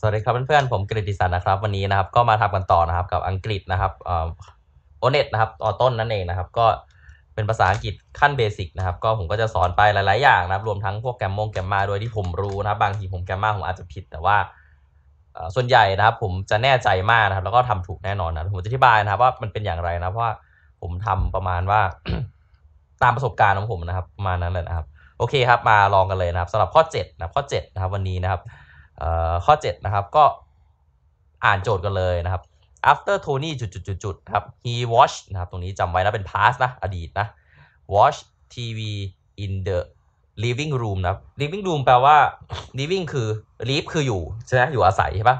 สวัสดีครับเพื่อนๆผมกฤติสันนะครับ วันนี้นะครับ ก็มาทำกันต่อนะครับกับอังกฤษนะครับโอเน็ตนะครับออต้นนั่นเองนะครับก็เป็นภาษาอังกฤษขั้นเบสิกนะครับ ก็ผมก็จะสอนไปหลายๆ อย่างนะครับรวมทั้งพวกแกมมงแกมมาโดยที่ผมรู้นะครับบางทีผมแกมมาผมอาจจะผิดแต่ว่าส่วนใหญ่นะครับ ผมจะแน่ใจมากนะครับ แล้วก็ทำถูกแน่นอนนะผมจะอธิบายนะครับ ว่ามันเป็นอย่างไรนะเพราะว่าผมทำประมาณว่าตามประสบการณ์ของผมนะครับประมาณนั้นแหละนะครับ โอเคครับมาลองกันเลยนะครับสำหรับข้อ7นะข้อ7นะครับ วันนี้นะครับข้อ 7 นะครับก็ อ่านโจทย์กันเลยนะครับ after Tony จุดๆๆครับ he watched นะครับ ตรงนี้จำไว้นะ เป็น past นะ อดีตนะ watch TV in the living room นะ living room แปลว่า living คือ live คืออยู่ ใช่ไหมอยู่อาศัยใช่ปะ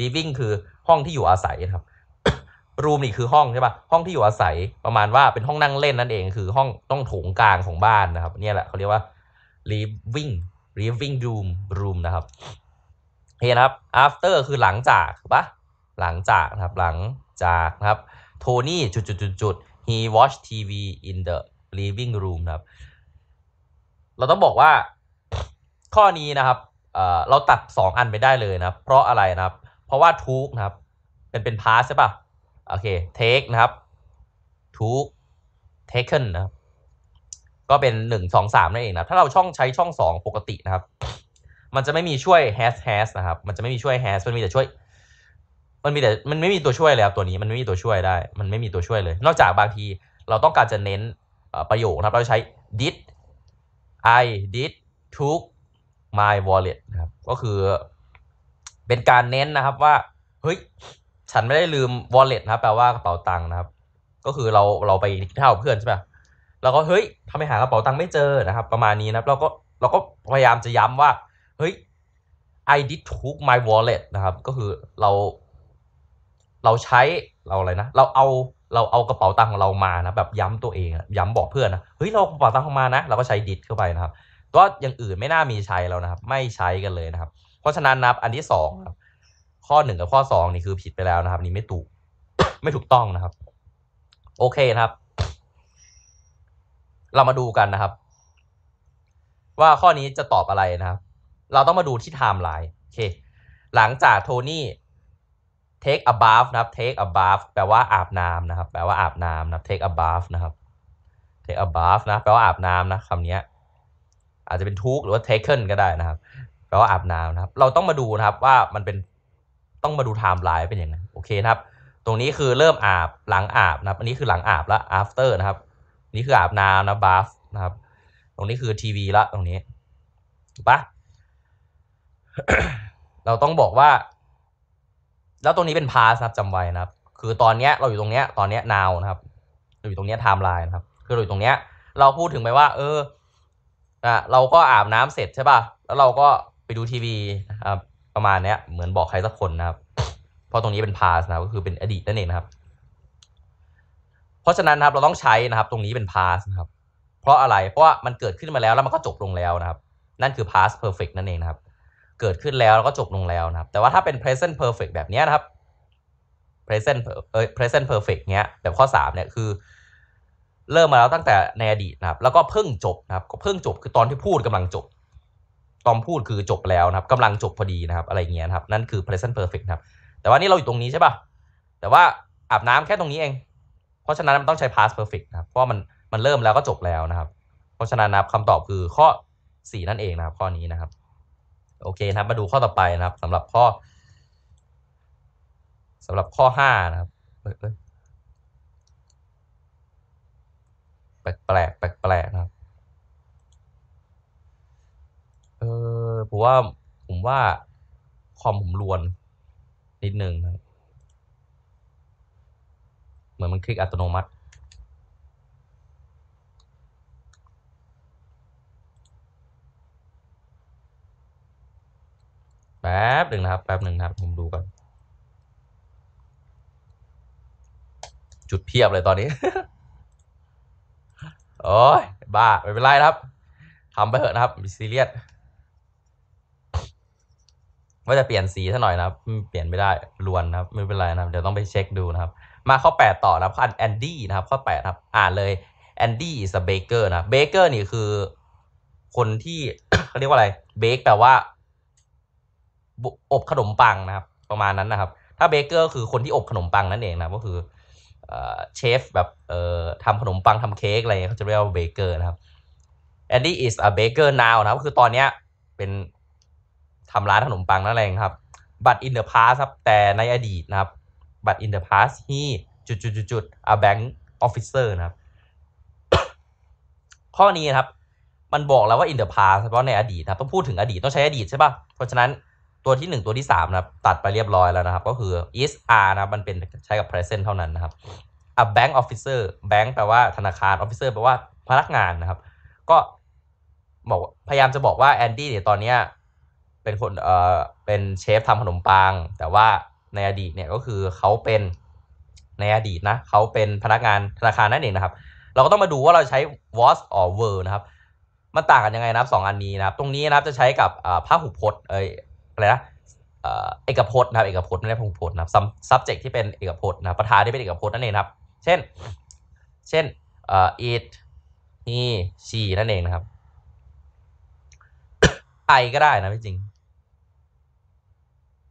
living คือห้องที่อยู่อาศัยนะครับ room นี่คือห้องใช่ปะห้องที่อยู่อาศัยประมาณว่าเป็นห้องนั่งเล่นนั่นเองคือห้องต้องโถงกลางของบ้านนะครับเนี่ยแหละเขาเรียกว่า living living room room นะครับเห็นครับ after คือหลังจากปะหลังจากนะครับหลังจากนะครับโทนี่จุดๆๆ he watch TV in the living room นะครับ เราต้องบอกว่าข้อนี้นะครับ เราตัด 2 อันไปได้เลยนะครับ เพราะอะไรนะครับเพราะว่าทุกนะครับเป็นเป็น past ใช่ปะโอเค take นะครับทุก taken นะครับก็เป็น 1 2 3 นั่นเองนะ ถ้าเราช่องใช้ช่อง 2 ปกตินะครับมันจะไม่มีช่วย has has นะครับ มันจะไม่มีช่วย has มันมีแต่ช่วย มันมีแต่ มันไม่มีตัวช่วยเลยครับ ตัวนี้ มันไม่มีตัวช่วยได้ มันไม่มีตัวช่วยเลย นอกจากบางทีเราต้องการจะเน้นประโยคนะครับ เราใช้ did I did took my wallet นะครับ ก็คือเป็นการเน้นนะครับว่า เฮ้ย ฉันไม่ได้ลืม wallet นะครับ แปลว่ากระเป๋าตังค์นะครับ ก็คือเราเราไปกินข้าวเพื่อนใช่ไหมเราก็เฮ้ยทำไมหากระเป๋าตังค์ไม่เจอ นะครับ ประมาณนี้นะครับ เราก็เราก็พยายามจะย้ำว่าเฮ้ย I did took my wallet นะครับ ก็คือเรา เราใช้เราอะไรนะ เราเอา เราเอากระเป๋าตังค์ของเรามานะ แบบย้ำตัวเอง ย้ำบอกเพื่อนนะ เฮ้ย เรากระเป๋าตังค์ของมานะ เราก็ใช้ดิทเข้าไปนะครับก็อย่างอื่นไม่น่ามีใช้แล้วนะครับ ไม่ใช้กันเลยนะครับ เพราะฉะนั้นนะับ อันที่สองครับ ข้อหนึ่งกับข้อสองนี่คือผิดไปแล้วนะครับนี่ไม่ถูก ไม่ถูกต้องนะครับ โอเคนะครับ เรามาดูกันนะครับ ว่าข้อนี้จะตอบอะไรนะครับเราต้องมาดูที่ไทม์ไลน์โอเค หลังจากโทนี่ take a bath นะครับ take a bath แปลว่าอาบน้ำนะครับ แปลว่าอาบน้ำนะครับ take a bath นะครับ take a bath นะ แปลว่าอาบน้ำนะคำนี้ อาจจะเป็นทุกหรือว่า taken ก็ได้นะครับแปลว่าอาบน้ำนะครับ เราต้องมาดูนะครับว่ามันเป็นต้องมาดูไทม์ไลน์เป็นยังไง โอเคนะครับ ตรงนี้คือเริ่มอาบหลังอาบนะครับ อันนี้คือหลังอาบแล้ว after นะครับ นี่คืออาบน้ำนะ bath นะครับ ตรงนี้คือทีวีละตรงนี้ถูกปะเราต้องบอกว่า แล้วตรงนี้เป็นพาสครับจำไว้นะครับ คือตอนเนี้ยเราอยู่ตรงเนี้ยตอนเนี้ยนาวนะครับเราอยู่ตรงเนี้ยไทม์ไลน์นะครับคือเราอยู่ตรงเนี้ยเราพูดถึงไปว่า เอออะเราก็อาบน้ำเสร็จใช่ป่ะแล้วเราก็ไปดูทีวีนะครับ ประมาณเนี้ย เหมือนบอกใครสักคนนะครับ เพราะตรงนี้เป็นพาสนะก็คือเป็นอดีตนั่นเองนะครับ เพราะฉะนั้นนะครับเราต้องใช้นะครับ ตรงนี้เป็นพาสนะครับเพราะอะไรเพราะว่ามันเกิดขึ้นมาแล้วแล้วมันก็จบลงแล้วนะครับ นั่นคือ past perfect นั่นเองนะครับเกิดขึ้นแล้วแล้ว ก็จบลงแล้วนะครับ แต่ว่าถ้าเป็น present perfect แบบนี้นะครับ present เอย present perfect เงี้ย แบบข้อ3เนี่ยคือ เริ่มมาแล้วตั้งแต่ในอดีตนะครับแล้วก็เพิ่งจบนะครับ ก็เพิ่งจบคือตอนที่พูดกำลังจบ ตอนพูดคือจบแล้วนะครับกำลังจบพอดีนะครับอะไรเงี้ยนะครับ นั่นคือ present perfect นะครับ แต่ว่านี่เราอยู่ตรงนี้ใช่ป่ะแต่ว่าอาบน้ำแค่ตรงนี้เอง เพราะฉะนั้นมันต้องใช้ past perfect นะครับเพราะมันมันเริ่มแล้วก็จบแล้วนะครับ เพราะฉะนั้นนะครับคำตอบคือข้อ4นั่นเองนะครับ ข้อนี้นะครับโอเคครับมาดูข้อต่อไปนะครับ สำหรับข้อ สำหรับข้อห้านะครับแปลกแปลกแปลกแปลกนะครับ เออผมว่าผมว่าคอมผมรวนนิดนึงนะ เหมือนมันคลิกอัตโนมัติแป๊บหนึ่งนะครับ แป๊บหนึ่งครับ ผมดูก่อนจุดเพียบเลยตอนนี้โอ้ยบ้าไม่เป็นไรครับทำไปเถอะนะครับ ซีเรียส ว่าจะเปลี่ยนสีซะหน่อยนะครับ เปลี่ยนไม่ได้ลวนนะครับ ไม่เป็นไรนะครับเดี๋ยวต้องไปเช็คดูนะครับ มาข้อ8ต่อนะครับแอนดี้นะครับข้อ8ครับ อ่านเลยแอนดี้สเบเกอร์นะเบเกอร์นี่คือ คนที่เขาเรียกว่าอะไรเบเกแปลว่าอบขนมปังนะครับ ประมาณนั้นนะครับถ้าเบเกอร์คือคนที่อบขนมปังนั่นเองนะก็คือเชฟแบบเอ่อทำขนมปังทำเค้กอะไรเขาจะเรียกว่าเบเกอร์นะครับ Andy is a baker now นะครับ คือตอนเนี้ยเป็นทำร้านขนมปังนั่นเองครับ but in the past ครับแต่ในอดีตนะครับ but in the past he จุดจุดจุดจุด a bank officer นะครับ ข้อนี้นะครับ มันบอกแล้วว่า in the past เพราะในอดีตนะต้องพูดถึงอดีตต้องใช้อดีตใช่ปะ่ะเพราะฉะนั้นตัวที่1ตัวที่3นะครับ ตัดไปเรียบร้อยแล้วนะครับก็คือ is are นะมันเป็นใช้กับ present เท่านั้นนะครับ a bank officer bank แปลว่าธนาคาร officer แปลว่าพนักงานนะครับ ก็บอกพยายามจะบอกว่าแอนดี้เนี่ยตอนเนี้ยเป็นคนเอ่อเป็นเชฟทำขนมปัง แต่ว่าในอดีตเนี่ยก็คือเขาเป็นในอดีตนะ เขาเป็นพนักงานธนาคารนั่นเองนะครับ เราก็ต้องมาดูว่าเราใช้ was or were นะครับ มันต่างกันยังไงนะครับสองอันนี้นะครับ ตรงนี้นะครับจะใช้กับพหูพจน์เออะไรนะเอกพจน์นะเอกพจน์ไม่ได้พงพจน์นะับ subject ที่เป็นเอกพจน์นะประธานที่เป็นเอกพจน์นั่นเองครับ เช่น เช่น it he she นั่นเองนะครับ I ก็ได้นะพี่จริง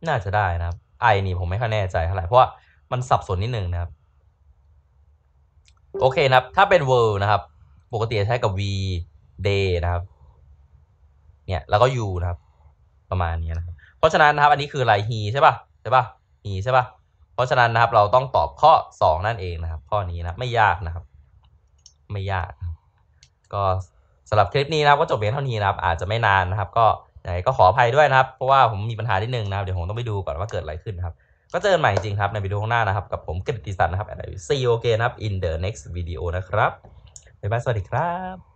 น่าจะได้นะครับ I นี่ ผมไม่ค่อยแน่ใจเท่าไหร่เพราะว่ามันสับสนนิดนึงนะครับ โอเคนะครับ ถ้าเป็น were นะครับ ปกติใช้กับ v day นะครับ เนี่ยแล้วก็ u นะครับประมาณนี้นะครับเพราะฉะนั้นนะครับ อันนี้คืออะไรีใช่ป่ะใช่ป่ะฮีใช่ป่ะเพราะฉะนั้นนะครับเราต้องตอบข้อ 2 นั่นเองนะครับ ข้อนี้นะไม่ยากนะครับไม่ยาก ก็สำหรับคลิปนี้นะครับก็จบเพียงเท่านี้นะครับ อาจจะไม่นานนะครับ ก็ยังไงก็ขออภัยด้วยนะครับเพราะว่าผมมีปัญหาี่หนึ่งนะเดี๋ยวผมต้องไปดูก่อนว่าเกิดอะไรขึ้นครับ ก็เจอกันใหม่จริงครับ ในวิดีโอข้างหน้านะครับ กับผมกิตติสันนะครับอะไรซีโอเคนะครับ in the next video นะครับบ๊ายบายสวัสดีครับ